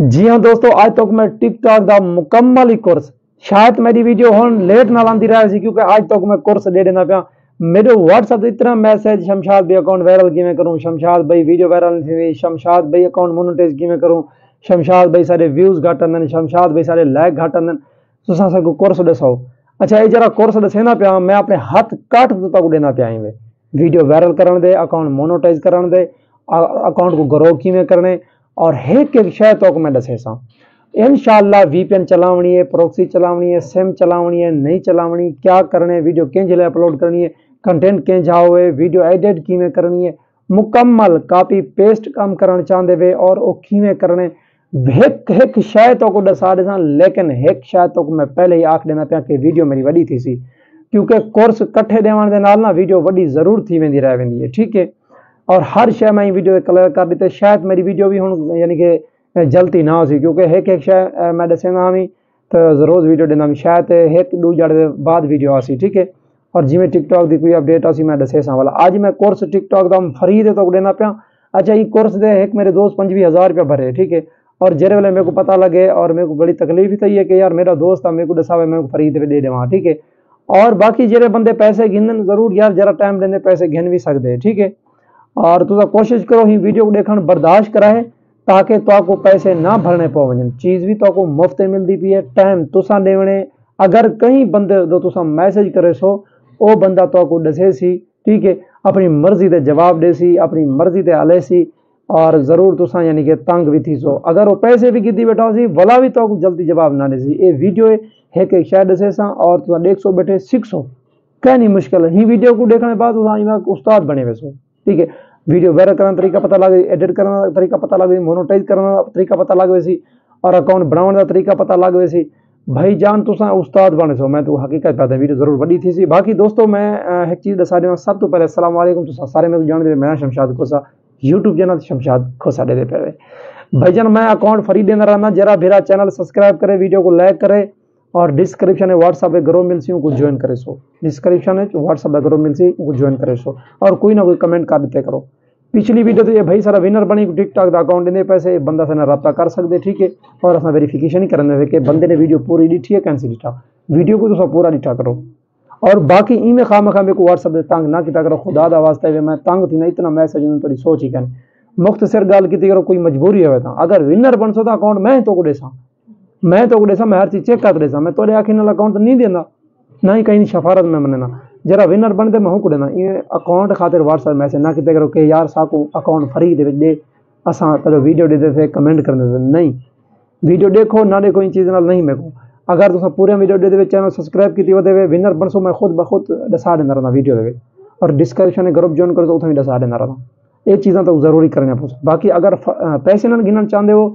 जी हाँ दोस्तों आज तक तो मैं टिकटॉक का मुकम्मल ही कोर्स शायद मेरी वीडियो हूँ लेट ना लादी रहा है क्योंकि आज तक तो मैं कोर्स दे देना पाया मेरे व्हाट्सएप इतना मैसेज शमशाद भाई अकाउंट वायरल किए करूँ शमशाद भाई वीडियो वायरल थी शमशाद भाई अकाउंट मोनोटाइज किए करूँ शमशाद भाई सारे व्यूज़ घट आंदन शमशाद भाई सारे लाइक घट आंदन तुसा सको कोर्स ॾिसो अच्छा ये जरा कोर्स ॾिसेना पिया मैं अपने हथ काट तक तो ॾिना पिया वीडियो वायरल कर दे अकाउंट मोनोटाइज कर दे अकाउंट को ग्रो किए करने और हेक के शइ तौक में ॾसेसां इनशा वी पी एन है प्रोक्सी चलावणी है सिम चलावणी है नहीं चलावनी क्या करने है वीडियो कें अपलोड करनी है कंटेंट कें जाओ वीडियो एडिट किमें करनी है मुकम्मल कॉपी पेस्ट कम करण चाहते वे और वो करने एक हिक शइ तो को दसा दसा लेकिन एक शइ तो को मैं पहले ही आख देना पाया कि वीडियो मेरी वही थी क्योंकि कोर्स कट्ठे देवण के नाल ना वीडियो वड़ी जरूर थी वेंदी रह है ठीक है और हर शय मैं वीडियो कलर कर दी तो शायद मेरी वीडियो भी हूँ यानी कि जल्दी ना हो सी क्योंकि एक एक शय मैं दसेंगा हमें तो रोज़ वीडियो देना शायद एक दू जड़ बाद वीडियो आसी ठीक है और जिम्मे टिकटॉक की कोई अपडेट आसी मैं दसेसा वाला आज मैं कोर्स टिकटॉक का फ्री दे तो देना पाया अच्छा ये कोर्स दे एक मेरे दोस्त पंजी हज़ार रुपया भरे ठीक है और जरे वाले मेरे को पता लगे और मेरे को बड़ी तकलीफ ही तो ये कि यार मेरा दोस्त है मेरे को दसावे मेरे को फ्री दे देवा ठीक है और बाकी जरे बंदे पैसे गिनन जरूर यार जरा टाइम देने पैसे गिन भी सकते ठीक है और तुसा कोशिश करो ही वीडियो को देखण बर्दाश्त कराए ताकि तो पैसे ना भरने पवन चीज़ भी तो मुफ्त मिलती पी है टाइम तुसा देवने अगर कई बंदे मैसेज करे सो वो बंदा तो दसे सी ठीक है अपनी मर्जी से जवाब दे अपनी मर्जी से हले सी और ज़रूर तुसा यानी कि तंग भी थी सो अगर वो पैसे भी गिदी बैठा सी भला भी तो जल्दी जवाब ना दे ये वीडियो एक एक शायद दसे सा और तुसा देख सो बैठे सीख सो कहीं मुश्किल है ही वीडियो को देखने बाद तुसा उस्ताद बने वैसे ठीक है वीडियो वायरल करना तरीका पता लग एडिट करने का तरीका पता लग मोनोटाइज करना तरीका पता लग सी और अकाउंट बनाने का तरीका पता लग सी भाई जान तुसा उस्ताद बने सो मैं तू तो हकीकत पता वीडियो जरूर वही थी बाकी दोस्तों मैं एक चीज़ दसा दिया सब तो पहले असलम सारे मेरे जान दे मैं शमशाद खोसा यूट्यूब चैनल शमशाद खोसा दे दे पे जान मैं अकाउंट फ्री देना रहना जरा मेरा चैनल सब्सक्राइब करे वीडियो को लाइक करे और डिस्क्रिप्शन है WhatsApp એ ગ્રુપ મિલસી હું જોઈન કરીશો ડિસ્ક્રિપ્શન એ WhatsApp એ ગ્રુપ મિલસી હું જોઈન કરીશો और कोई ना कोई कमेंट कर देते करो पिछली वीडियो तो ये भाई सारा विनर बनी टिकटॉक का अकाउंट ने पैसे बंदा साने रब्ता कर सकते ठीक है और असना वेरिफिकेशन ही करने के बंदे ने वीडियो पूरी डिठी है कैंसिल डिठा वीडियो को तो सब पूरा डिठा करो और बाकी ई में खाम खामे को व्हाट्सअप से तंग ना किता करो खुदा दा वास्ते वे मैं तंग थी ना इतना मैसेज उन सोच ही मुख्त सिर गाल की करो कोई मजबूरी है अगर विनर बन सो तो अकाउंट मैं तो को देसा मैं तोगड़े सा मैं हर चीज चेक कर सा मैं तोरे आखिर अकाउंट नहीं देना ना ही कहीं सफारत में मनेना जरा विनर बनते मैं हूँ कुड़ेना ये अकाउंट खातिर व्हाट्सएप मैसेज ना किते करो कि यार साकू अकाउंट फ्री दे दे असा तेरे वीडियो देते थे कमेंट कर देते नहीं वीडियो देखो ना देखो इन चीज़ नाल नहीं मेको अगर तुम पूरे वीडियो दे चैनल सब्सक्राइब की वे विनर बन सो मैं खुद बखुद खुद दसा देना रहा वीडियो दे और डिस्क्रिप्शन ग्रुप ज्वाइन करो तो उतना भी दसा देना रहा ये चीज़ा तो जरूरी करनी पौस बाकी अगर पैसे ना गिनना चाहते हो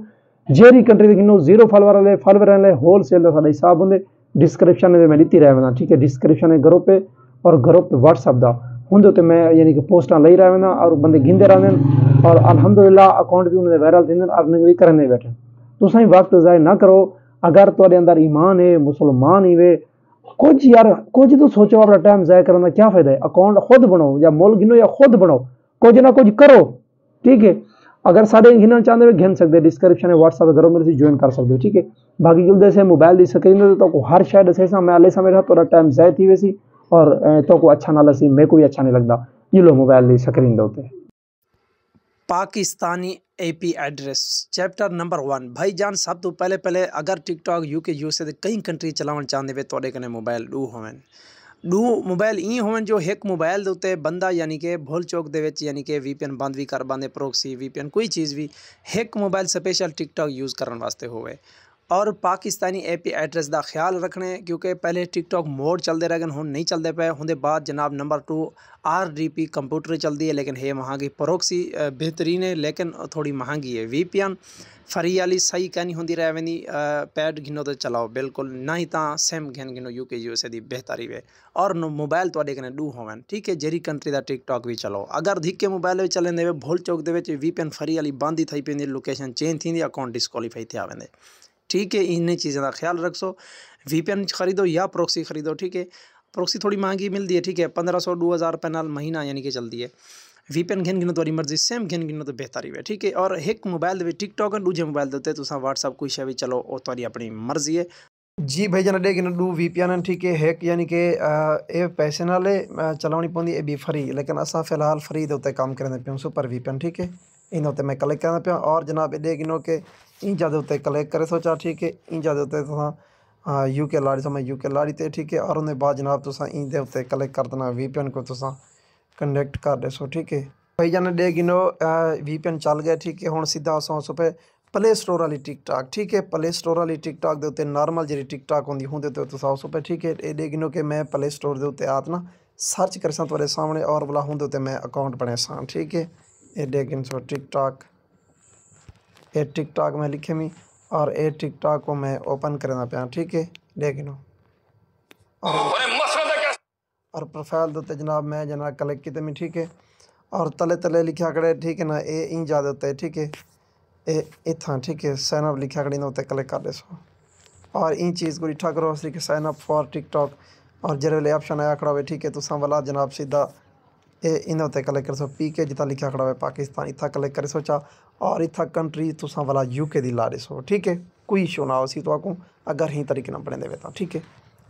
ਜਿਹੜੀ ਕੰਟਰੀ ਦੇ ਕਿੰਨੂ ਜ਼ੀਰੋ ਫਾਲੋਅਰ ਵਾਲੇ ਫਾਲੋਅਰ ਵਾਲੇ ਹੋਲਸੇਲ ਦਾ ਸਾਡਾ ਹਿਸਾਬ ਹੁੰਦੇ ਡਿਸਕ੍ਰਿਪਸ਼ਨ ਦੇ ਮੈਂ ਲਿਤੀ ਰਹਿਣਾ ਠੀਕ ਹੈ ਡਿਸਕ੍ਰਿਪਸ਼ਨ ਹੈ ਗਰੁੱਪ ਹੈ ਔਰ ਗਰੁੱਪ WhatsApp ਦਾ ਹੁੰਦੇ ਤੇ ਮੈਂ ਯਾਨੀ ਕਿ ਪੋਸਟਾਂ ਲਈ ਰਹਿਣਾ ਔਰ ਬੰਦੇ ਗਿੰਦੇ ਰਹਿੰਦੇ ਔਰ ਅਲਹਮਦੁਲਿਲਾ ਅਕਾਊਂਟ ਵੀ ਉਹਨਾਂ ਦੇ ਵਾਇਰਲ ਦਿੰਦੇ ਔਰ ਨਗਵੀ ਕਰਨ ਦੇ ਬੈਠੇ ਤੁਸੀਂ ਵਕਤ ਜ਼ਾਇ ਨਾ ਕਰੋ ਅਗਰ ਤੁਹਾਡੇ ਅੰਦਰ ਈਮਾਨ ਹੈ ਮੁਸਲਮਾਨ ਹੀ ਵੇ कुछ यार कुछ तो सोचो अपना टाइम ज़ाय करने का क्या फ़ायदा है अकाउंट खुद बनाओ या मोल गिनो या खुद बनाओ कुछ ना कुछ करो ठीक है अगर सारे साढ़े चाहते हो घिन सकते डिस्क्रिप्शन में व्हाट्सअप ज़रूर मिली ज्वाइन कर सकते हो ठीक है बाक़ी जल्द से मोबाइल दी स्क्रीन तो हर शायद ऐसे ऐसा मैं समय रहा थोड़ा टाइम ज़ाए थी वैसी और तो को अच्छा ना लगे मेरे को भी अच्छा नहीं लगता ये लो मोबाइल जी स्क्रीन होते Pakistani IP address chapter number one भाई जान सब तो पहले पहले अगर टिकटॉक यूके यू से कई कंट्री चलावन चाहते हुए तोड़े कने मोबाइल डू होवन ਦੋ ਮੋਬਾਈਲ ਇਹ ਹੋਣ ਜੋ ਇੱਕ ਮੋਬਾਈਲ ਦੇ ਉੱਤੇ ਬੰਦਾ ਯਾਨੀ ਕਿ ਭੁੱਲ ਚੌਕ ਦੇ ਵਿੱਚ ਯਾਨੀ ਕਿ VPN ਬੰਦ ਵੀ ਕਰ ਬੰਦੇ ਪ੍ਰੋਕਸੀ VPN ਕੋਈ ਚੀਜ਼ ਵੀ ਇੱਕ ਮੋਬਾਈਲ ਸਪੈਸ਼ਲ ਟਿਕਟੌਕ ਯੂਜ਼ ਕਰਨ ਵਾਸਤੇ ਹੋਵੇ और पाकिस्तानी ए पी एड्रेस का ख्याल रखने क्योंकि पहले टिकटॉक मोड चलते रह गए हूँ नहीं चलते पे उनके बाद जनाब number two R D P computer चलती है लेकिन है महंगी परोक्सी बेहतरीन है लेकिन थोड़ी महंगी है वी पी एन फरी वाली सही कहनी होंगी रह वेंदी पैड घिनो तो चलाओ बिल्कुल ना ही तो सिम घिन गिनो यूके के यू एस की बहितरी वे और मोबाइल थोड़े डू होवन ठीक है जेरी कंट्री का टिकटॉक भी चलाओ अगर धिके मोबाइल में चलें वे भुल चौक के वी पी एन फरी वाली बंद ही थी पी लोकेशन चेंज थी अकाउंट डिस्कॉलीफाई थे वेंदे ठीक है इन चीज़ें का ख्याल रखो वीपीएन खरीदो या प्रोक्सी खरीदो ठीक है प्रोक्सी थोड़ी महंगी मिलती है ठीक है पंद्रह सौ दो हज़ार रुपये नाल महीना यानी कि चलती है वीपीएन घिन गिनो तुरी मर्जी सेम घिन गिनो तो बेहतर ही है ठीक है और एक मोबाइल दे टिकटॉक और दूजे मोबाइल देते तुम व्हाट्सअप कोई शे भी चलो वो थोड़ी अपनी मर्जी है जी भाई जन डेगी डू वी पी एन ठीक है हैक यानी कि ये पैसे नाले चलानी पौंदी ए भी फ्री लेकिन असा फिलहाल फ्री के उत्ते काम करें पे सुपर वी पी एन ठीक है इन उत्ते मैं क्लिक करना पियो और जनाब एॾे गिनो कि इंजा जे उते क्लिक करे सोचा ठीक है इंजा जे उते तव्हां यू के लाड़ी सां मैं यू के लाड़ी ते ठीक है और उन बाद जनाब तुसां इन दे उते क्लिक कर देना वी को तुसां कनेक्ट कर ॾिसो ठीक है भाई जान डे गिनो वी चल गया ठीक है हूँ सीधा असां सुबह प्ले स्टोर वाली टिकटॉक ठीक है प्ले स्टोर वाली टिकटॉक के उत्ते नॉर्मल जी टिकटॉक होंगी होंगे तो तुस उस पर ठीक है एडे गिनो कि मैं प्ले स्टोर के उत्ते आतना सर्च कर सा सामने और भला होंगे उत्ते मैं अकाउंट बने सा है ए डेगिन सो टिक टॉक ए टिक टॉक में लिखे मी और ए टिक टॉक को मैं ओपन करना पाया ठीक है डेगिन और प्रोफाइल देते जनाब मैं जना कलेक्ट की मी ठीक है और तले तले लिखा करे ठीक है ना ए इंच ज़्यादा होता ठीक है ए इतना ठीक है साइन अप लिखा कड़ी ना होता कलेक्ट कर ले सो और इन चीज़ को इठा करो ठीक साइन अप फॉर टिकटॉक और और वाले ऑप्शन आया खड़ा हुआ ठीक है तो वाला जनाब सीधा इन उते कलेक्ट करे सो पी के जिता लिखा खड़ा हो पाकिस्तान इतना कलेक्ट करे सो चा और इतना कंट्री तुसा वाला यूके दी ला रहे ठीक है कोई इशू ना हो सी तो अगर ही तरीके बने देवे ठीक है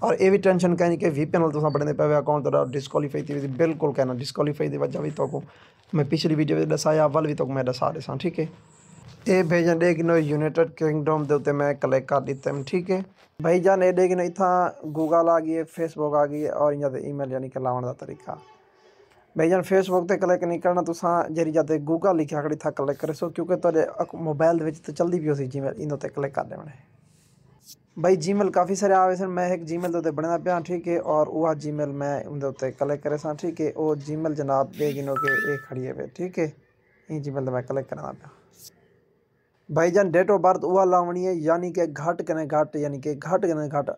और ये भी टेंशन कहनी कि वीपीएन वाले तुसा बने पे अकाउंट तो डिस्कालीफाई थी बिल्कुल कहना डिस्कालीफाई की वजह भी तो मैं पिछली वीडियो में दसाया वल भी तो मैं दसा देसा ठीक है ये भाईजान ये किनो यूनाइटेड किंगडम के उत्ते मैं कलेक्ट कर देते ठीक है भाईजान ये किनो इतना गूगल आ गई फेसबुक आ गई और यहाँ ई यानी कि लाने का तरीका भाईजान फेसबुक से ਕਲਿੱਕ नहीं करना ਤੁਸੀਂ ਜਿਹੜੀ ਜਦ गूगल ਲਿਖਿਆ ਖੜੀ ਥਾ ਕਲਿੱਕ ਕਰੋ ਕਿਉਂਕਿ ਤੁਹਾਡੇ ਮੋਬਾਈਲ ਦੇ ਵਿੱਚ ਤਾਂ ਜਲਦੀ ਵੀ ਉਸੇ ਜੀਮੇਲ ਇਹਨਾਂ ਤੇ ਕਲਿੱਕ ਕਰ ਦੇਣਾ भाई जीमेल काफ़ी सारे आवे सर मैं एक जीमेल तो बना पाया ठीक है और वह जीमेल मैं उनके कलेक्ट करे सा ठीक है और जीमेल जनाब बेगिनो के एक खड़ी है ठीक है ये जीमेल तो मैं कलेक्ट करना पाया भाईजान डेट ऑफ बर्थ वह लावनी है यानी कि घट कने घट यानी कि घट कने घट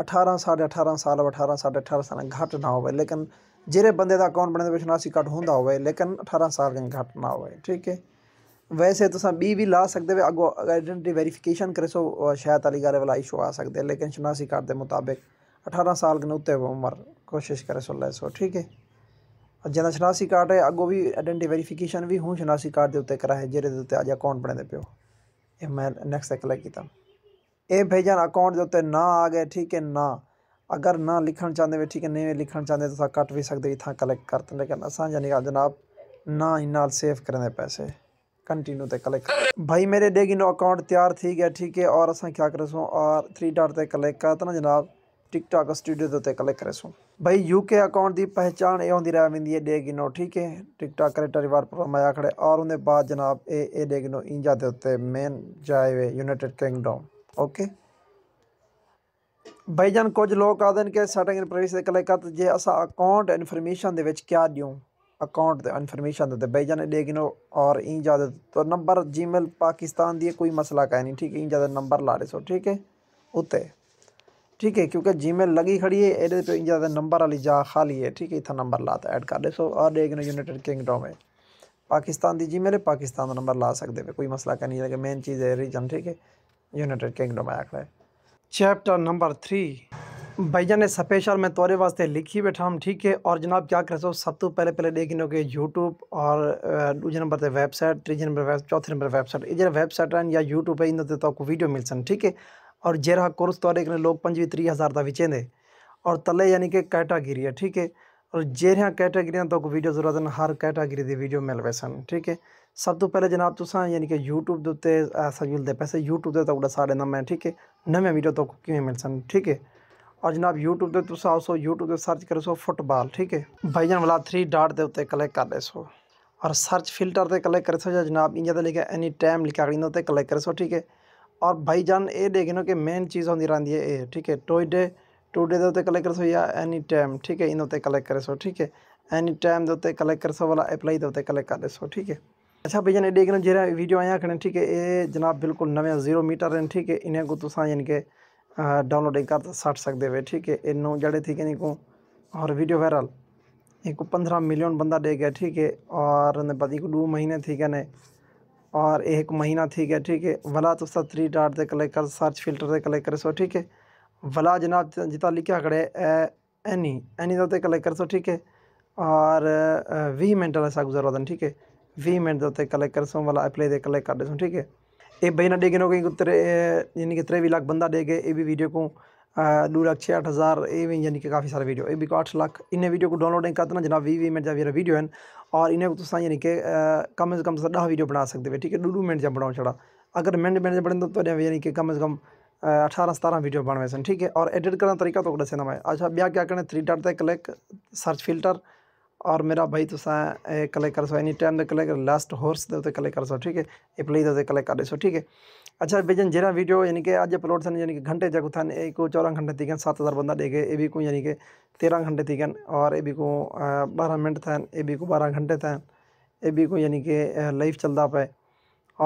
अठारह साढ़े अठारह साल अठारह साढ़े अठारह साल घट ना हो लेकिन ਜਿਹੜੇ बंद ਦਾ ਅਕਾਊਂਟ ਬਣਨ ਦੇ ਵਿੱਚ 89 ਘੱਟ ਹੁੰਦਾ ਹੋਵੇ ਲੇਕਿਨ 18 ਸਾਲ ਕੰ ਘੱਟ वैसे तो बी भी ला सकते वे अगो आइडेंटिटी वेरीफिकेशन करे सो शायद अली गारे वाला इशू आ सकते लेकिन शनासी कार्ड के मुताबिक अठारह साल के उत्ते उम्र कोशिश करे सो लै सो ठीक है जिन्ना शनासी कार्ड है अगो भी आइडेंटिटी वेरीफिकेशन भी हूँ शनासी कार्ड के उत्ते कराए जेरे अकाउंट बने पे मैं नैक्सट क्लिक किया ए भेजन अकाउंट जो ते ना आ गए ठीक है ना अगर ना लिखण चाहंदे ठीक है नहीं लिखण चाहंदे तो कट भी सकदे इथा कलेक्ट करते लेकिन असा यानी जनाब ना ही नाल सेव करने पैसे कंटिन्यू ते कलेक्ट भाई मेरे डेगिनो अकाउंट तैयार थी गया ठीक है और असा क्या करसूँ और थ्री डॉट ते कलेक्ट करते ना जनाब टिकटॉक स्टूडियो तो ते कलेक्ट करसूँ भाई यूके अकाउंट की पहचान ये होंगी रह वेंदी है डेगिनो ठीक है टिकटॉक करेक्टर रिवार प्रोग्राम आया खड़े और उनके बाद जनाब ए ए डेगिनो इंजा के उत्ते मेन जाए हुए यूनाइटेड किंगडम ओके भाईजान कुछ लोग आते हैं कि ਸੈਟਿੰਗ ਇਨ ਪ੍ਰਾਈਵੇਸੀ ਦੇ ਕਲਿੱਕ ਕਰ ਜੇ अकाउंट ਅਕਾਊਂਟ ਇਨਫੋਰਮੇਸ਼ਨ ਦੇ ਵਿੱਚ ਕਿਆ ਦਿਉ ਅਕਾਊਂਟ ਦੇ और ਦੇ जा तो नंबर जीमेल पाकिस्तान दिए कोई मसला का नहीं ठीक है इन ज़्यादा नंबर ला दिसो ठीक है उत्ते ठीक है क्योंकि जीमेल लगी खड़ी है एरे पे ज़्यादा नंबर वाली जा खाली है ठीक है इतना नंबर लाता ऐड कर दिसो और और लेकिन यूनाइटेड किंगडम है पाकिस्तान की जीमेल है पाकिस्तान का नंबर ला सकते कोई मसला का नहीं मेन चीज़ है रीजन ठीक है यूनाइटेड किंगडम आखिर चैप्टर नंबर थ्री भाई ने स्पेशल मैं तोरे वास्ते लिखी बैठा हम ठीक है और जनाब क्या कर सो सब तो पहले पहले लो कि यूट्यूब और दूजे नंबर से वैबसाइट तीजे नंबर चौथे नंबर वैबसाइट ये जरा वैबसाइट है या यूट्यूब है इन तो वीडियो मिल सन ठीक है और जरा कोर्स तोरे के लोग पंजी त्री हज़ार का विचें और तले यानी कि कैटागिरी है ठीक है और जेरिया कैटागिरी तो वीडियो जरूरत हर कैटागिरी की वीडियो मिल सन ठीक है सब तो पहले जनाब ਤੁਸੀਂ ਯਾਨੀ ਕਿ YouTube ਦੇ पैसे यूट्यूब ਦੇ ਪੈਸੇ YouTube ਦੇ तो ठीक है ਨਵੇਂ वीडियो तो क्यों मिल ਤੋਂ ठीक है और जनाब यूट्यूब से तुम आओ सो यूट्यूब सर्च करो सो फुटबॉल ठीक है भाईजान वाला थ्री डाट के उत्ते कलैक्ट कर ले सो और सर्च फिल्टर से क्लिक कर सो या जनाब इंजा तो लिखा एनी टाइम लिखा कर उत्ते क्लिक करे सो ठीक है और भाईजान ये देखो कि मेन चीज़ होती रही है ये ठीक है टोई टूडे टू डे उत्ते क्लिक करे सो या एनी टाइम ठीक है इन उत्ते क्लिक करे सो ठीक है एनी टाइम के उत्ते क्लिक कर सो वाला अप्लाई के उत्ते कलैक्ट कर ले सो ठीक है अच्छा भैया ने देखना जरा वीडियो आया खड़े ठीक है ये जनाब बिल्कुल नवे जीरो मीटर हैं ठीक है इन्हें को तुसा यानी कि डाउनलोड कर सट सकते हुए ठीक है इन जड़े थी है इनको और वीडियो वायरल एक पंद्रह मिलियन बंदा दे गया ठीक है और बाद दो महीने थी है ने और एक महीना थी है ठीक है भला तुसा थ्री डाट से क्लिक कर सर्च फिल्टर से कलेक्ट कर सो ठीक है भला जनाब जिता लिखा कड़े एनी एनी कलेक्ट तो क्लिक कर सो ठीक है और वी मिनट ऐसा गुजर ठीक है वी मिनट होते कलेक्ट कर सो वाला अप्लाई दे कलेक्ट कर देसूँ ठीक है ये बहना डेगे कहीं त्रे यानी कि त्रेवी लाख बंदा डेगे ये भी वीडियो को दो लाख छः अठ हज़ार ए भी यानी कि काफ़ी सारे वीडियो ए भी को लाख इन वीडियो को डाउनलोड नहीं करते ना जना वी मिनट जा वीडियो है और इन्हें तुस तो तो तो यानी कि कम से कम से दह वीडियो बना सकते ठीक है दो दो मिनट जा बनाओ छड़ा अगर मिनट मिनट बढ़े तो यानी कि कम से कम अठारह सतारह वीडियो बनवे सन ठीक है और एडिट करने का तरीका तो दसेंदा अच्छा ब्या क्या करना थ्री डाट ते क्लिक सर्च फिल्टर और मेरा भाई ਤੁਸੀਂ ਕਲਿੱਕ कर सो एनी टाइम ਦੇ ਕਲਿੱਕ ਲਾਸਟ ਹਾਰਸ ਦੇ ਉੱਤੇ ਕਲਿੱਕ कर सो ठीक है ਇਹ ਪਲੀਜ਼ ਉਹਦੇ ਕਲਿੱਕ ਕਰ ਦਿਸੋ ठीक है अच्छा भजन जरा वीडियो यानी कि अज अपलोड थे यानी कि घंटे जगह थान ए चौदह घंटे थी सात हज़ार बंदा देखे ए भी को यानी कि तेरह घंटे थी और ए भी को बारह मिनट थे ए भी को बारह घंटे थे ए भी को यानी कि लाइव चलता पे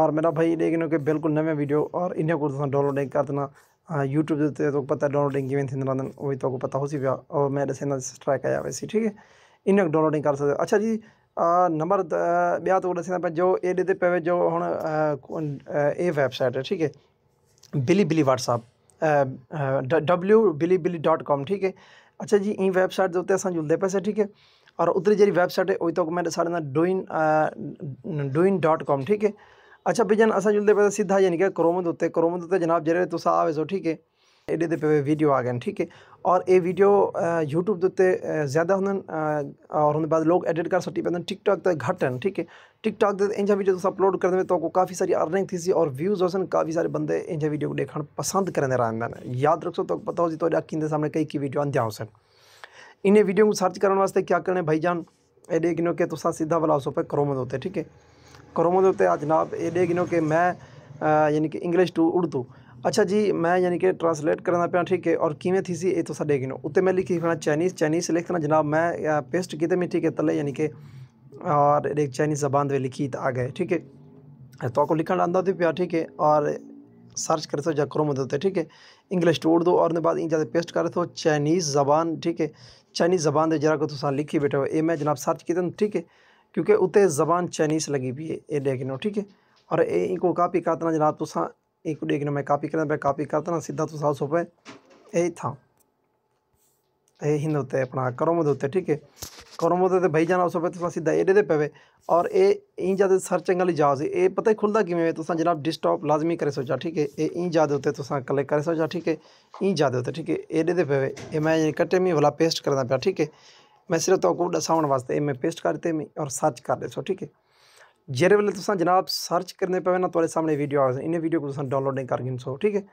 और मेरा भाई लेकिन कि बिल्कुल नवे वीडियो और इन्हें को डाउनलोडिंग कर देना यूट्यूब से तो पता डाउनलोडिंग किवें थी वही तो पता हो सी पाया और मैं ॾिसंदसि ट्राए कया वैसी ठीक है इन डाउनलोड नहीं कर सघंदा अच्छा जी नंबर ॿिया तो जो ए ॾिते जो हम ए वेबसाइट है ठीक है बिली बिली व्हाट्सअप डब्ल्यू बिली बिली डॉट कॉम ठीक है अच्छा जी ई वेबसाइट के उत्ते अस जुलते पैसे ठीक है और उतरी जी वेबसाइट है उही मैं डूइन डूइन डॉट कॉम ठीक है अच्छा भाई जन अस जुलते पैसे सीधा यानी कि क्रोम उत्ते क्रोम उत्ते जनाब जो तुस आवे ठीक है ਇਹਦੇ ਤੇ ਵੀਡੀਓ ਆ ਗਏ ਠੀਕ ਹੈ ਔਰ ਇਹ ਵੀਡੀਓ YouTube ਦੇ ਉੱਤੇ ਜ਼ਿਆਦਾ ਹੁੰਦਨ ਔਰ ਉਹਦੇ ਬਾਅਦ ਲੋਕ ਐਡਿਟ ਕਰ ਸਕਦੇ ਪੈਂਦੇ TikTok ਤੇ ਘੱਟ ਹਨ ਠੀਕ ਹੈ TikTok ਦੇ ਇੰਜਾ ਵੀਡੀਓ ਤੁਸੀਂ ਅਪਲੋਡ ਕਰਦੇ ਹੋ ਤਾਂ ਕੋ ਕਾਫੀ ਸਾਰੀ ਅਰਨਿੰਗ ਥੀ ਸੀ ਔਰ ਵਿਊਜ਼ ਹੋਸਨ ਕਾਫੀ ਸਾਰੇ ਬੰਦੇ ਇੰਜਾ ਵੀਡੀਓ ਨੂੰ ਦੇਖਣ ਪਸੰਦ ਕਰਦੇ ਰਹਿੰਦੇ ਹਨ ਯਾਦ ਰੱਖੋ ਤਾਂ ਪਤਾ ਹੋ ਜੀ ਤੁਹਾਡੇ ਅੱਖੀਂ ਦੇ ਸਾਹਮਣੇ ਕਈ ਕੀ ਵੀਡੀਓ ਆਂਦੇ ਹੋਸਨ इन्हें वीडियो को सर्च करने वास्ते क्या करना है भाईजान एडे गिनो के तुसा सीधा वाला उस पर क्रोमो होते ठीक है क्रोमो होते जनाब एडे गिनो के मैं यानी कि इंग्लिश टू उर्दू अच्छा जी मैं यानी कि ट्रांसलेट करना पाया ठीक है और किमें थी सी ये तो साढ़े गिनो उत्ते मैं लिखी फिर चाइनीज़ चाइनीज़ लिखना जनाब मैं पेस्ट किए मैं ठीक है तले यानी कि और एक चाइनीज़ जबान दे लिखी तो आ गए ठीक है तो आपको लिखना आंदा तो पाया ठीक है और सर्च करे तो या क्रोम होते ठीक है इंग्लिश टोड़ दो और बाद ज्यादा पेस्ट करे तो चाइनीज़ जबान ठीक है चाइनीज़ जबान के जरा को तुम लिखी बैठे हो ये मैं जनाब सर्च किए ठीक है क्योंकि उतने जबान चाइनीज़ लगी पी है ये देखो ठीक है और ये इनको कापी करतना जनाब तुसा एक एक ने मैं कॉपी करना मैं कापी करता ना सीधा तो सात सौ पे यही था ये हिंद होते अपना करमद होते ठीक है करमद होते तो भाई जाना उस पे तो सीधा एडे दे पे और ये इन ज़्यादा तो सर्च एंगल जहाज ये पता ही खुलता किमें तो जनाब डिस्टॉप लाजमी करे सोचा ठीक है ये इन ज़्यादा होते तो कलेक्ट करे सोचा ठीक है इन ज़्यादा होते ठीक है एडे दे पे ये मैं कटे में भला पेस्ट करना पाया ठीक है मैं सिर्फ तो आपको दसावण वास्ते मैं पेस्ट करते में और सर्च कर दे सो ठीक है जेरे वे तुम जनाब सर्च करने पे ना थोड़े सामने वीडियो आ इन वीडियो को डाउनलोड नहीं करके सो ठीक है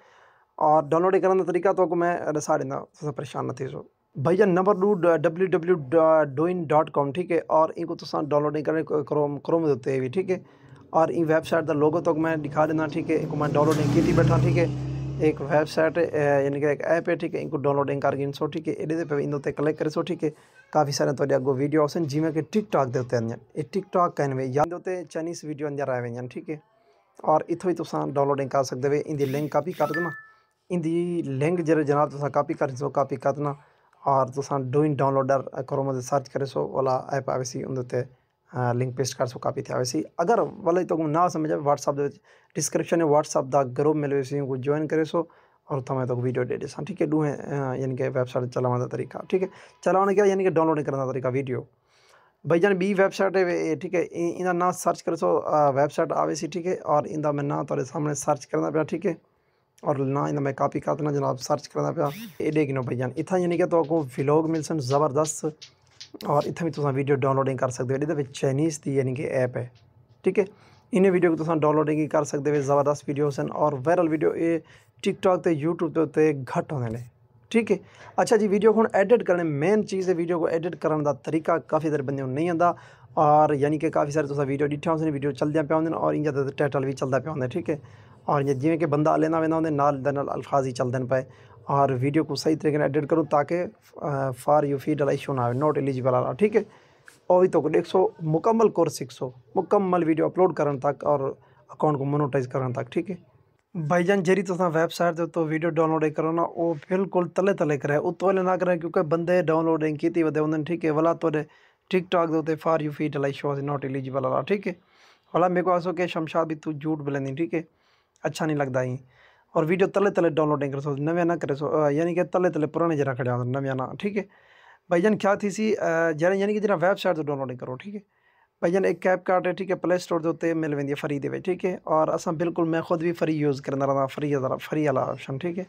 और डाउनलोड करने का तरीका तो मैं दसा ॾींदा परेशान न थे सो भैया नंबर टू डब्ल्यू डब्ल्यू डोइन डॉट कॉम ठीक है और इनको तुम डाउनलोड नहीं करने क्रोम क्रोम होते हुए ठीक है और इन वेबसाइट का लोगों तो मैं दिखा देना ठीक है इनको मैं डाउनलोड नहीं की थी बैठा ठीक है एक वेबसाइट eh, यानी कि एक ऐप है ठीक है इनको डाउनलोडिंग कर सो ठीक है एडे पे इन उत्ते क्लिक सो ठीक है काफ़ी सारे तो अगो वीडियो आसन जिमें कि टिकटॉक के अंदर ये टिकटॉक का इनमें या चाइनीज वीडियो अंदर आए हुए ठीक है और इतों ही तुम तो डाउनलोडिंग कर सकते हो इंदी लिंक कापी कर देना इंदी लिंक जरा जनाब तुम कापी कर सो कापी कर देना और तुम डूइन डाउनलोडर करो मतलब सर्च करे सो वाला ऐप आवे सी उनते लिंक पेस्ट कर सो काफ़ी थे वैसे अगर वाले तो ना समझ व्हाट्सअप डिस्क्रिप्शन व्हाट्सअप द ग्रुप मिले को ज्वाइन करे सो और तमें तो वीडियो दे दिसा ठीक है डू है यानी कि वेबसाइट चलावा का तरीका ठीक है चलाने का यानी कि डाउनलोड करने का तरीका वीडियो भाई जान बी वैबसाइट है ठीक है इंदा ना सर्च करे सो वैबसाइट आवे सी ठीक है और इंदा मैं ना थोड़े सामने सर्च करना पाया ठीक है और ना इंदा मैं कापी करना जनाब सर्च करना पाया ये देखो भाई जान इतना यानी कि तो आपको व्लॉग मिल सन ज़बरदस्त ਔਰ ਇੱਥੇ ਵੀ ਤੁਸੀਂ ਵੀਡੀਓ ਡਾਊਨਲੋਡਿੰਗ ਕਰ ਸਕਦੇ ਹੋ ਇਹਦੇ ਵਿੱਚ ਚਾਈਨੀਜ਼ ਦੀ ਯਾਨੀ ਕਿ ਐਪ ਹੈ ਠੀਕ ਹੈ ਇਹਨੇ ਵੀਡੀਓ ਤੁਸੀਂ ਡਾਊਨਲੋਡਿੰਗ ਕਰ ਸਕਦੇ ਹੋ ਜ਼ਬਰਦਸਤ ਵੀਡੀਓਸ ਹਨ ਔਰ ਵਾਇਰਲ ਵੀਡੀਓ ਇਹ ਟਿਕਟੌਕ ਤੇ YouTube ਤੇ ਉੱਤੇ ਘੱਟ ਹੁੰਦੇ ਨੇ ਠੀਕ ਹੈ ਅੱਛਾ ਜੀ ਵੀਡੀਓ ਹੁਣ ਐਡਿਟ ਕਰਨੇ ਮੇਨ ਚੀਜ਼ ਹੈ ਵੀਡੀਓ ਕੋ ਐਡਿਟ ਕਰਨ ਦਾ ਤਰੀਕਾ ਕਾਫੀ ਦਰ ਬੰਦੇ ਨੂੰ ਨਹੀਂ ਆਂਦਾ ਔਰ ਯਾਨੀ ਕਿ ਕਾਫੀ ਸਾਰੇ ਤੁਸੀਂ ਵੀਡੀਓ ਡਿਟਾ ਹੁੰਦੇ ਨੇ ਵੀਡੀਓ ਚੱਲਦਿਆਂ ਪਿਆ ਹੁੰਦੇ ਨੇ ਔਰ ਇੰਜਾ ਦਾ ਟਾਈਟਲ ਵੀ ਚੱਲਦਾ ਪਿਆ ਹੁੰਦਾ ਠੀਕ ਹੈ ਔਰ ਜਿਵੇਂ ਕਿ ਬੰਦਾ ਲੈਣਾ ਵੇਂਦਾ ਉਹਦੇ ਨਾਲ ਦੇ ਨਾਲ ਅਲਫਾਜ਼ ਹੀ ਚੱਲਦੇ ਨੇ ਪਏ और वीडियो को सही तरीके से एडिट करूँ ताकि फार यू फी डला इशू ना हो नॉट एलिजिबल आ ठीक है और तो देख सो मुकम्मल कोर्स सीख सो मुकम्मल वीडियो अपलोड करण तक और अकाउंट को मोनोटाइज करण तक ठीक है भाईजान जरी तुम वेबसाइट से तो वीडियो डाउनलोड करो ना वो बिल्कुल तले तले करे उतो ना करे क्योंकि बंदे डाउनलोडिंग की वे उन्होंने ठीक है वाला तो टिक टॉक देते फार यू फीट अलाई शो नॉट एलिजिबल अला ठीक है वाला मेरे को आसो कि शमशाद भी तू झूठ बोलेंदी ठीक है अच्छा नहीं लगता ही और वीडियो तले तले डाउनलोड नहीं कर सो ना करे सो यानी कि तले तले पुराने जरा खड़े हो नवे ना ठीक है भाई जान क्या थी सी जरा यानी कि जरा वेबसाइट तो डाउनलोड करो ठीक है भाई जान एक कैप कार्ड है ठीक है प्ले स्टोर के उत्ते मिल वी है फ्री दे ठीक है और असां बिल्कुल मैं खुद भी फ्री यूज़ करना रहा फ्री ज़रा फ्री वाला ऑप्शन ठीक है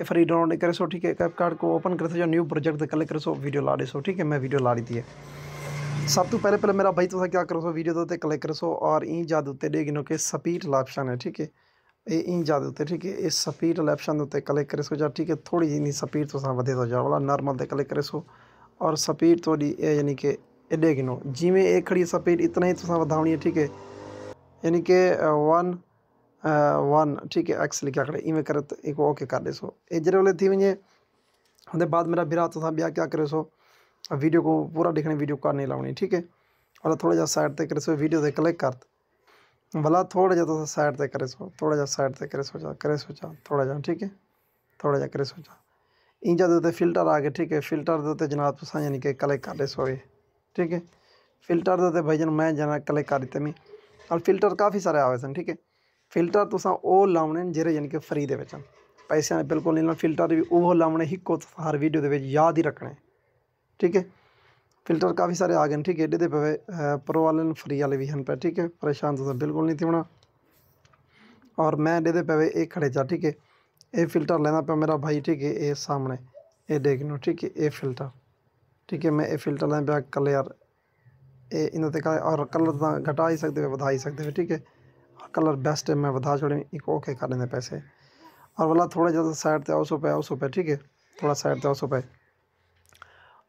ये फ्री डाउनलोड करे सो ठीक है कैब कार्ड को ओपन करे सो न्यू प्रोजेक्ट कलेक्ट क्लिक करे सो वीडियो ला सो ठीक है मैं वीडियो ला दी है सब तो पहले पहले मेरा भाई तुम क्या करो सो वीडियो के उत्ते क्लिक करो और ई जाद उत्ते देख गिनो स्पीड वाला ऑप्शन है ठीक है ਇਹ ਇੰਜ ਜ਼ਿਆਦਾ ਉੱਤੇ ਠੀਕ ਹੈ वाले ऑप्शन ਆਪਸ਼ਨ ਦੇ ਉੱਤੇ ਕਲਿੱਕ ਕਰੇ ठीक है थोड़ी ਹੈ स्पीड तो वे तो जाओ नॉर्मल से ਜਾ करे सो और स्पीड थोड़ी ਸੋ ਔਰ ਸਫੀਰ एडे गिनो जिमें एक खड़ी स्पीड इतना ही तुसा है ठीक है यानी कि वन वन ठीक है एक्स लिखा खड़े इवें करे ओके कर देसो ये जरे वाले थी वने उनके बाद मेरा बिरा तुसा ब्या क्या करे सो वीडियो को पूरा देखने वीडियो कर नहीं लावनी ठीक है और थोड़ा जा साइड से करे सो वीडियो से क्लिक कर ਵਲਾ ਥੋੜਾ ਜਿਹਾ ਤੁਸੀਂ ਸਾਈਡ ਤੇ ਕਰੇ ਸੋ ਥੋੜਾ ਜਿਹਾ ਸਾਈਡ ਤੇ ਕਰੇ ਸੋਚਾ ਕਰੇ ਸੋਚਾ ਥੋੜਾ ਜਿਹਾ ਠੀਕ ਹੈ ਥੋੜਾ ਜਿਹਾ ਕਰੇ ਸੋਚਾ ਇੰਜ ਜਦ ਤੇ ਫਿਲਟਰ ਆ ਗਿਆ ਠੀਕ ਹੈ ਫਿਲਟਰ ਦੇ ਉੱਤੇ ਜਨਾਬ ਤੁਸੀਂ ਯਾਨੀ ਕਿ ਕਲਿੱਕ ਕਰ ਲੈ ਸੋਏ ਠੀਕ ਹੈ ਫਿਲਟਰ ਦੇ ਉੱਤੇ ਭਜਨ ਮੈਂ ਜਨਾ ਕਲਿੱਕ ਕਰ ਦਿੱਤੇ ਮੈਂ ਔਰ ਫਿਲਟਰ ਕਾਫੀ ਸਾਰੇ ਆਵੇ ਸਨ ਠੀਕ ਹੈ ਫਿਲਟਰ ਤੁਸੀਂ ਉਹ ਲਾਉਣੇ ਜਿਹੜੇ ਯਾਨੀ ਕਿ ਫਰੀ ਦੇ ਵਿੱਚ ਪੈਸੇ ਬਿਲਕੁਲ ਨਹੀਂ ਲਾਉਣਾ ਫਿਲਟਰ ਵੀ ਉਹ ਲਾਉਣੇ ਹੀ ਇੱਕੋ ਹਰ ਵੀਡੀਓ ਦੇ ਵਿੱਚ ਯਾਦ ਹੀ ਰੱਖਣੇ ਠੀਕ ਹੈ फिल्टर काफ़ी सारे आ गए ठीक है एडे पे प्रो वाले फ्री वाले भी हैं पे ठीक है परेशान तो बिल्कुल नहीं थी होना और मैं एडे पे एक खड़े जा ठीक है ये फिल्टर लेना पे मेरा भाई ठीक है ये सामने ये देखना ठीक है ये फिल्टर ठीक है मैं ये फिल्टर लेना पे कल यार ये इन्हें और कलर तो घटा ही सकते बधा ही सकते ठीक है और कलर बेस्ट है मैं बधा छोड़े एक ओके कर लेने पैसे और वाला थोड़ा ज़्यादा साइड से सौ पे सौ पे ठीक है थोड़ा साइड से सौ पे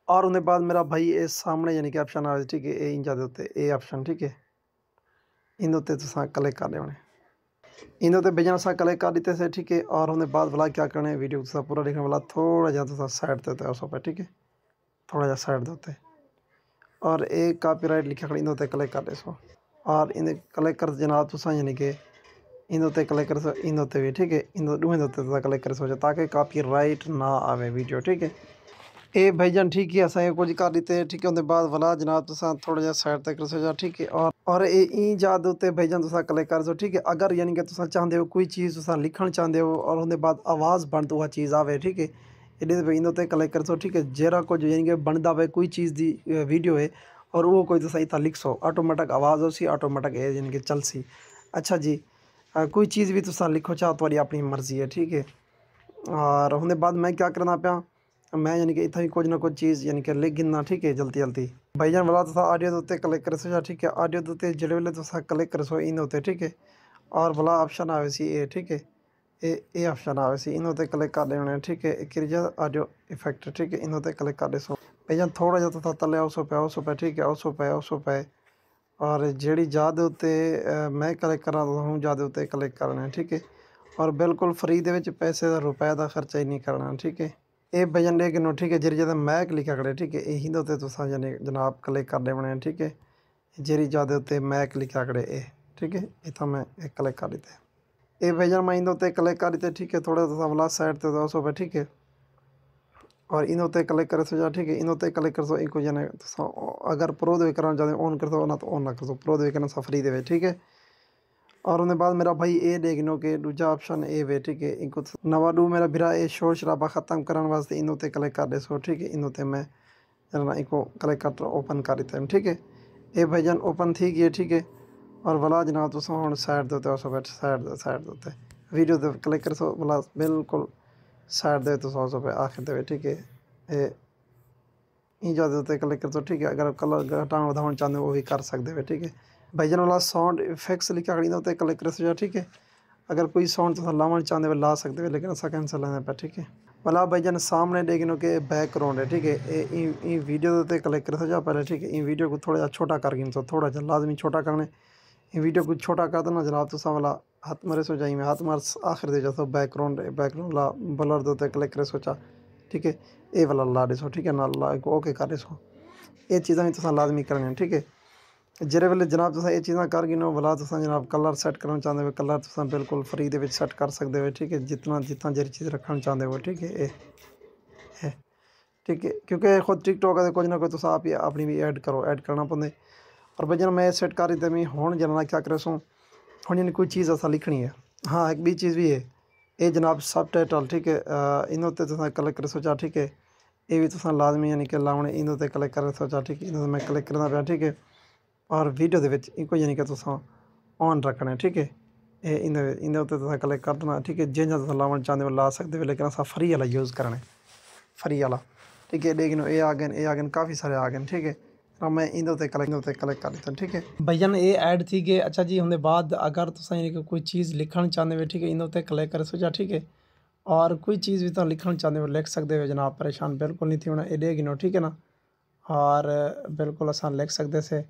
और उन्हें बाद मेरा भाई ए सामने यानी कि ऑप्शन आ रहा है ठीक है ए इन ज्यादा होते ए ऑप्शन ठीक है इन होते तो क्लिक कर लेने इन होते भेजना सा क्लिक कर देते से ठीक है और उन्हें बाद वाला क्या करने वीडियो तो पूरा देखने वाला थोड़ा जहाँ तो साइड देते होता है उस ठीक है थोड़ा जहाँ साइड देते हैं और ए कॉपीराइट लिखा खड़ी इन होते कलेक्ट कर ले सो और इन कलेक्ट कर जना तुसा तो यानी कि इन उत्ते कलेक्ट कर सो इन उत्ते भी ठीक है इन दूहें कलेक्ट तो कर सो ताकि कॉपीराइट ना आवे वीडियो ठीक है ए भाईजान ठीक है असें कुछ कर दित्ते ठीक है उनके बाद वाला जनाब तुस थोड़ा जहा साइड तक रसो ठीक है और और ये ई याद उत्ते भाईजान तुस क्लिक कर सो ठीक है अगर यानी कि तुम चाहते हो कोई चीज़ तुस लिखण चाहते हो और उनके बाद आवाज़ बन तो वह चीज़ आवे ठीक है इन्हें इन उत्ते कर सो ठीक है जरा कुछ यानी कि बनता पे कोई चीज़ की वीडियो है और वो कोई तुस इतना लिख सो ऑटोमेटिक आवाज़ हो सी ऑटोमेटिक है यानी कि चल सी अच्छा जी कोई चीज़ भी तुस लिखो चाह तुम्हारी अपनी मर्जी है ठीक है और उनके बाद मैं क्या करना पाया तो मैं यानी कि इतना कुछ ना कुछ चीज़ यानी कि लिख गिनना ठीक है जल्दी जल्दी भाईजान वाला तो आडियो उत्ते क्लिक कर सो ठीक है आडियो उत्ते जेड़े वे तुसा क्लिक कर सो इन होते ठीक है और वाला ऑप्शन आए सी ए ठीक है ए ऑप्शन आवे सी इन होते क्लिक कर लेने ठीक है क्रिया आडियो इफेक्ट ठीक है इन होते क्लिक कर दे सो भाईजान थोड़ा जहाँ तो तले उस पे उस पे ठीक है उस पे उस पे और जी जहाँ उत्ते मैं क्लिक करा हूँ जहाँ उत्ते क्लिक करना ठीक है और बिल्कुल फ्री दे पैसे का रुपए का खर्चा ही नहीं करना ठीक है ਇਹ ਬਜਨੇ ਕਿ ਨੂੰ ਠੀਕ ਹੈ ਜਿਹੜੀ ਜਦ ਮੈਂ ਕਲਿੱਕ ਕਰਦੇ ਠੀਕ ਹੈ ਇਹੀ ਦੇ ਉੱਤੇ ਤੁਸੀਂ ਜਨ ਜਨਾਬ ਕਲਿੱਕ ਕਰਦੇ ਬਣੇ ਠੀਕ ਹੈ ਜਿਹੜੀ ਜਦੋਂ ਉੱਤੇ ਮੈਂ ਕਲਿੱਕ ਕਰਦੇ ਇਹ ਠੀਕ ਹੈ ਇਹ ਤਾਂ ਮੈਂ ਇੱਕ ਕਲਿੱਕ ਕਰ ਦਿੱਤੇ ਇਹ ਬਜਨ ਮੈਂ ਦੇ ਉੱਤੇ ਕਲਿੱਕ ਕਰ ਦਿੱਤੇ ਠੀਕ ਹੈ ਥੋੜਾ ਜਿਹਾ ਵਲਾ ਸਾਈਡ ਤੇ ਦੋਸੋ ਬੈ ਠੀਕ ਹੈ ਔਰ ਇਹਨਾਂ ਉੱਤੇ ਕਲਿੱਕ ਕਰ ਸੋ ਜਾ ਠੀਕ ਹੈ ਇਹਨਾਂ ਉੱਤੇ ਕਲਿੱਕ ਕਰ ਸੋ ਇੱਕੋ ਜਨੇ ਅਗਰ ਪ੍ਰੋ ਦੇ ਕਰਨ ਜਾਂਦੇ ਔਨ ਕਰ ਸੋ ਨਾ ਤਾਂ ਔਨ ਨਾ ਕਰ ਸੋ ਪ੍ਰੋ ਦੇ ਕਰਨ ਸਫਰੀ ਦੇ ਵਿੱਚ ਠੀਕ ਹੈ और उन्हें बाद मेरा भाई ए डेगनो के दूजा ऑप्शन ए ठीक है इनको तो नवा डू मेरा भीरा ए शोर शराबा ख़त्म करण वास्ते इन उते कलेक्ट कर सो ठीक है इन उते मैं इनको कलेक्ट कर ओपन कर देते ठीक है ए भाईजान ओपन थी गई ठीक है और भला जना तुम हम सैड देते और सब साइड दे सैड देते वीडियो दे क्लिक कर सो भला बिल्कुल सैड दे तो सौ रुपये आखिर देवे ठीक है इंजा देते क्लिक कर सो तो, ठीक है अगर कलर घटाना वधाना चाहते हो वो भी कर सकते हो ठीक है भजन वाला साउंड इफेक्ट्स लिखा खड़ी होता है कर सकते ठीक है अगर कोई साउंड तुम लावण चाहते हो ला सकते लेकिन असा कहीं सलाह पे ठीक है भला भाई जान सामने लेकिन के बैकग्राउंड है ठीक है वीडियो तो कलेक्ट कर सजा पहले ठीक है ये वीडियो को थोड़ा छोटा कर गिन तो थोड़ा जन लाजमी छोटा करने ये वीडियो को छोटा कर देना जनाब तो तुम वाला हाथ मारे सोचा इमें हाथ मार आखिर दे बैकग्राउंड बैकग्राउंड ला बलर दो कलेक्ट कर सोचा ठीक है ये वाला ला दे सो ठीक है ना ला ओके कर दे सो ये चीज़ें भी तो तुम लाजमी करनी ठीक है ਜਿਹੜੇ ਵੇਲੇ ਜਨਾਬ ਤੁਸੀਂ ਇਹ ਚੀਜ਼ਾਂ ਕਰ ਨਾ ਵਲਾ ਤੁਸੀਂ ਜਨਾਬ ਕਲਰ ਸੈੱਟ ਕਰਨਾ ਚਾਹੁੰਦੇ ਹੋ ਕਲਰ ਤੁਸੀਂ ਬਿਲਕੁਲ ਫਰੀ ਦੇ ਵਿੱਚ ਸੈੱਟ ਕਰ ਸਕਦੇ ਹੋ ਠੀਕ ਹੈ ਜਿੰਨਾ ਜਿੰਨਾ ਜਿਹੜੀ ਚੀਜ਼ ਰੱਖਣਾ ਚਾਹੁੰਦੇ ਹੋ ਠੀਕ ਹੈ ਇਹ ਠੀਕ ਹੈ ਕਿਉਂਕਿ ਖੁਦ ਟਿਕਟੋਕ ਦੇ ਕੁਝ ਨਾ ਕੋਈ ਤੁਸੀਂ ਆਪ ਹੀ ਆਪਣੀ ਵੀ ਐਡ ਕਰੋ ਐਡ ਕਰਨਾ ਪੈਂਦਾ ਪਰ ਬਜਨ ਮੈਂ ਸੈੱਟ ਕਰ ਦਿੱਤੇ ਮੈਂ ਹੁਣ ਜਨਣਾ ਕੀ ਕਰ ਸੂੰ ਹੁਣ ਇਹਨਾਂ ਕੋਈ ਚੀਜ਼ ਅਸਾਂ ਲਿਖਣੀ ਹੈ ਹਾਂ ਇੱਕ ਵੀ ਚੀਜ਼ ਵੀ ਹੈ ਇਹ ਜਨਾਬ ਸਬ ਟਾਈਟਲ ਠੀਕ ਹੈ ਇਹਨਾਂ ਉੱਤੇ ਤੁਸੀਂ ਕਲਿੱਕ ਕਰ ਸੋਚਾ ਠੀਕ ਹੈ ਇਹ ਵੀ ਤੁਸੀਂ ਲਾਜ਼ਮੀ ਯਾਨੀ ਕਿ ਲਾਉਣੇ ਇਹਨਾਂ ਉੱਤੇ ਕਲਿੱਕ ਕਰ ਸੋਚਾ ਠੀਕ ਹੈ ਇਹਨਾਂ ਮੈਂ ਕਲਿੱਕ ਕਰਨਾ ਪਿਆ ਠੀਕ ਹੈ और वीडियो के ਵਿੱਚ ਇੱਕੋ ਯਾਨੀ ਕਿ ਤੁਸੀਂ रखना है ठीक है ਇਹ ਇਹਦੇ ਇਹਦੇ ਉੱਤੇ ਤੁਸੀਂ ਕਲਿੱਕ ਕਰ ਦੇਣਾ ਠੀਕ ਹੈ ਜਿੰਨਾ ਤੁਸੀਂ ਲਾਉਣ ਚਾਹੁੰਦੇ ਹੋ ਲਾ ਸਕਦੇ ਹੋ ਲੇਕਿਨ ਅਸਾਂ ਫਰੀ ਵਾਲਾ ਯੂਜ਼ ਕਰਨਾ ਫਰੀ ਵਾਲਾ ठीक है लेकिन ये आ गए ये आ गए काफ़ी सारे आ गए ठीक है मैं इन कलेक्ट इन कलेक्ट कर लेता ठीक है भैया ये ऐड थी कि अच्छा जी हमने बाद अगर तुम तो कोई चीज़ लिखना चाहते हो ठीक है इन उत्ते कलेक्ट कर सोचा ठीक है और कोई चीज़ भी तो लिखना चाहते हो लिख सकते हो जनाब परेशान बिल्कुल नहीं थी होना ये गिनो ठीक है ना और बिल्कुल असा लिख सकते से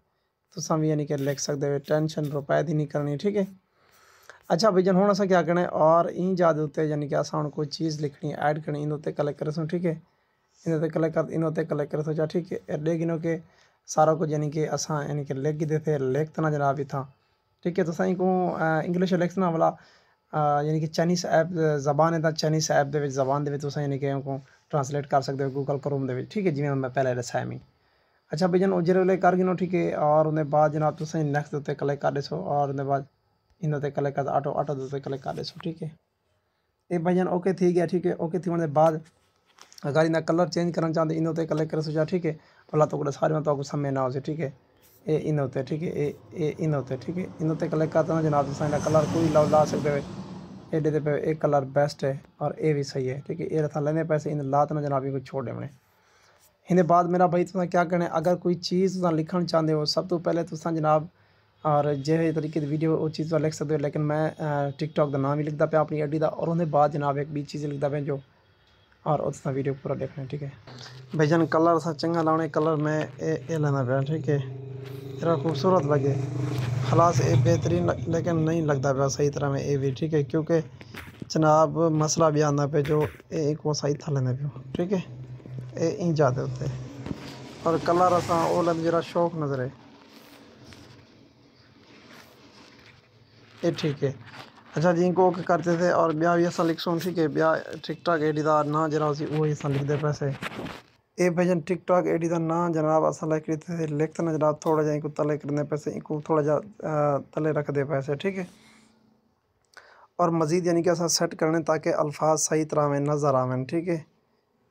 ਤੁਸੀਂ भी ਯਾਨੀ ਕਿ ਲਿਖ ਸਕਦੇ ਹੋ ਟੈਨਸ਼ਨ ਰੁਪਏ ਦੀ ਨਹੀਂ ਕਰਨੀ ਠੀਕ ਹੈ अच्छा भैया हूँ असा क्या करना है और इन याद यानी कि असा हूँ कोई चीज़ लिखनी ऐड करनी इन उत्ते क्लिक करसूँ ठीक है इन कलेक्ट कर इन उत्ते क्लिक करसूँ जा ठीक है एडे गिनो के सारा कुछ यानी कि असा यानी कि लिख देते लिखतना जनाब इतना ठीक है तुसा तो को इंग्लिश लिखना वाला यानी कि चाइनीस ऐप जबान है तो चाइनीस ऐप के जबान के यानी कि ट्रांसलेट कर सकते हो गूगल क्रोम के ठीक है जिमें मैं पहले दसाया मैं अच्छा भाई जन उजरे कर कारगिन ठीक है और उन बाद जनाब तुम तो नेक्स्ट ते क्लिक कर दसो और उन बाद इनते कलेक्ट क्लिक कर ऑटो ऑटो ते क्लिक कर दसो ठीक है ये भाई जन ओके थी गया ठीक है ओके थी वञण बाद अगर इन कलर चेंज करना चाहते इन कलेक्ट कर सोचा ठीक है भला तो सारे तो समय ना हो ठीक है ए इन होते ठीक है ये इन होते ठीक है इन होते कलर करता तो ना जनाब तुम कलर कोई ला ला सकते हो एडे पे ये कलर बेस्ट है और ये भी सही है ठीक है ये था लेने पैसे इन लातना तो जनाब इनको छोड़ देने इन्हें बाद मेरा भाई तुम क्या करना अगर कोई चीज़ तुम लिखना चाहते हो सब तो पहले तुम जनाब और जे तरीके की वीडियो वो चीज़ लिख सकते हो लेकिन मैं टिकटॉक का नाम ही लिखता पाया अपनी आईडी का और उन्हें बाद जनाब एक बी चीज़ लिखता पाया जो और उस वीडियो पूरा देखना ठीक है भाई जान कलर सा चंगा लाने कलर में ए, ए लेना पाया ठीक है जरा खूबसूरत लगे खलास ये बेहतरीन लेकिन नहीं लगता पाया सही तरह में ये भी ठीक है क्योंकि जनाब मसला भी आना पे जो एक वो सही था लेना पे ठीक है ਇਹ ਜਾਦੇ ਉੱਤੇ ਔਰ ਕਲਰ ਅਸਾਂ ਉਹ ਲੰਮ ਜਿਹੜਾ ਸ਼ੌਕ ਨਜ਼ਰ ਹੈ ਇਹ ਠੀਕ अच्छा जी कोक करते थे और ब्याह भी असां लिखसूं थी कि ब्याह टिक टाक एडी ना जरा उसी वही असां लिखते पैसे ए भजन टिक टाक एडी दा ना जनाब असा लिख लेते थे लिखते ना जनाब थोड़ा जा इनको तले करने पैसे इनको थोड़ा जा तले रख पैसे ठीक है और मज़ीद यानी कि असा सेट करने ताकि अल्फाज सही तरह में नज़र आवन ठीक है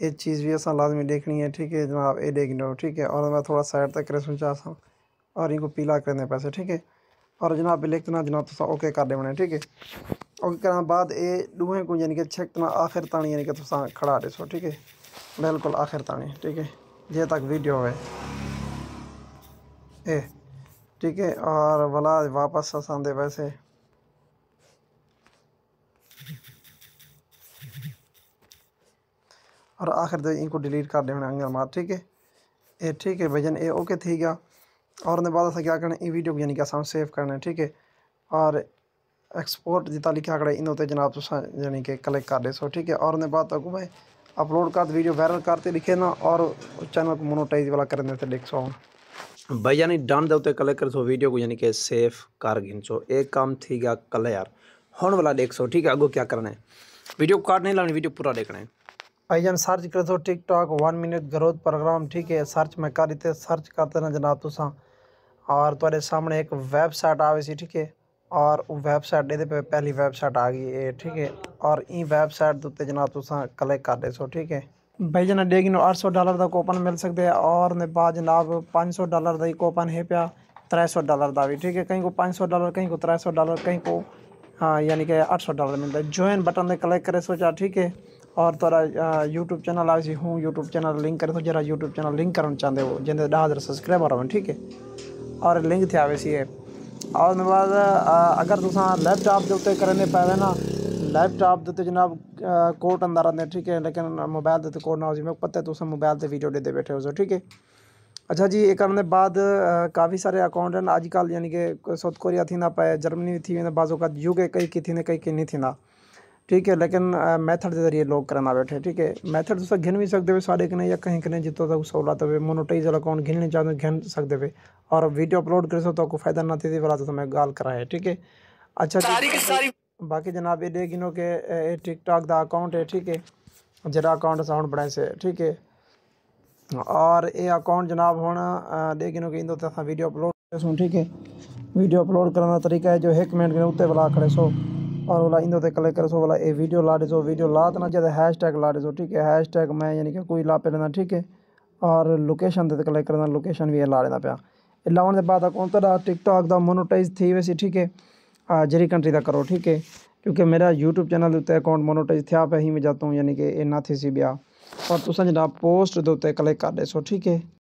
ये चीज़ भी असा लाजमी देखनी है ठीक है जनाब ये देख लो ठीक है और मैं थोड़ा साइड तक करें सा और इनको पीला कर दें पैसे ठीक है और जनाब लिख देना जनाब तुसा ओके कर देने ठीक है ओके करने बाद ये दूहें को यानी कि छक आखिर तानी यानी कि तुसा खड़ा दिसो ठीक है बिल्कुल आखिर तानी ठीक है जे तक वीडियो है ठीक है और भला वापस दे वैसे और आखिर तक इनको डिलीट कर देना अंगल मार ठीक है ए ठीक है भजन ए ओके थी गया और उन्हें बाद क्या करना ये वीडियो यानी कि असान सेव करना ठीक है और एक्सपोर्ट जी लिखा क्या करें इन जनाब तुम यानी कि कलेक्ट कर दे सो ठीक है और उन्हें बाद तक भाई अपलोड कर वीडियो वायरल करते लिखे ना और चैनल को मोनोटाइज वाला कर देते लिख सो भाई यानी डन के उत्ते कर सो वीडियो को यानी कि सेफ कर गिन सो एक काम थी गया कल हूँ वाला देख सो ठीक है अगो क्या करना है वीडियो कार्ड नहीं लाने वीडियो पूरा देखना है भाई जान सर्च करे तो TikTok one minute growth program ठीक है सर्च में कर इतने सर्च करते ना जनाब तुसा और तुरे सामने एक वेबसाइट आवे सी ठीक है और वैबसाइट ये पे पहली वैबसाइट आ गई है ठीक है और ई वैबसाइट उत्ते जनाब तुसा क्लिक कर दे सो ठीक है भाई जना डेगी अठ सौ डॉलर का कूपन मिल सकते हैं और ने बाद जनाब पाँच सौ डॉलर का ही कूपन है पाया त्रै सौ डॉलर का भी ठीक है कहीं को पाँच सौ डॉलर कहीं को त्रै सौ डॉलर कहीं को हाँ यानी कि अठ सौ डॉलर मिलता है ज्वाइन बटन पर क्लिक करे सोचा ठीक है और थोड़ा यूट्यूब चैनल आसी हूँ यूट्यूब चैनल लिंक करे तो जरा यूट्यूब चैनल लिंक करना चाहते हो जिन दह हज़ार सब्सक्राइबर आहिनि ठीक है और लिंक थे वैसी है और उसके बाद अगर तुसा लैपटॉप के उत्ते करने पवे ना लैपटॉप के जनाब कोड अंदर आते ठीक है लेकिन मोबाइल के कोड ना हो मैं पता है तुम मोबाइल से वीडियो देते बैठे हो ठीक है अच्छा जी ये करने बाद काफ़ी सारे अकाउंट आहिनि अॼुकल्ह यानी कि साउथ कोरिया थींदा पिया जर्मनी थी बाजू का यूके कई की थींदा कई की नहीं थींदा ठीक है लेकिन मेथड के जरिए लोग करना बैठे ठीक है मेथड तुस घिन भी सकते हो सारे कने या कहीं कने जितो तक सहूलत हो मोनोटाइज वाला अकाउंट घिन चाहते घिन सकते हो और वीडियो अपलोड कर सो तो को फायदा ना थी वाला तो तुम्हें गाल कराए ठीक है अच्छा बाकी जनाब ये गिनो के टिकटॉक का अकाउंट है ठीक है जरा अकाउंट असाउंट बनाए से ठीक है और ये अकाउंट जनाब हूँ डे गिनो के इंदो वीडियो अपलोड ठीक है वीडियो अपलोड करने का तरीका है जो एक मिनट के उत्ते बुला करे सो और वाला इन ते क्लिक करो सो वाला ए वीडियो ला ॾिसो वीडियो ला त न अचे त ला ॾिसो ठीक है हैशटैग मैं यानी कि कोई ला पे ॾिना ठीक है और लोकेशन ते क्लिक करना लोकेशन भी ला देना पाया लाने के बाद कौन तो टिकटॉक का मोनोटाइज थी वैसे ठीक है जरी कंट्री का करो ठीक है क्योंकि मेरा यूट्यूब चैनल उत्ते अकाउंट मोनोटाइज थे पे ही मैं जाता हूँ यानी कि इन्ना ना थी सी बया और तुम जो पोस्ट के उत्ते क्लिक कर सो ठीक है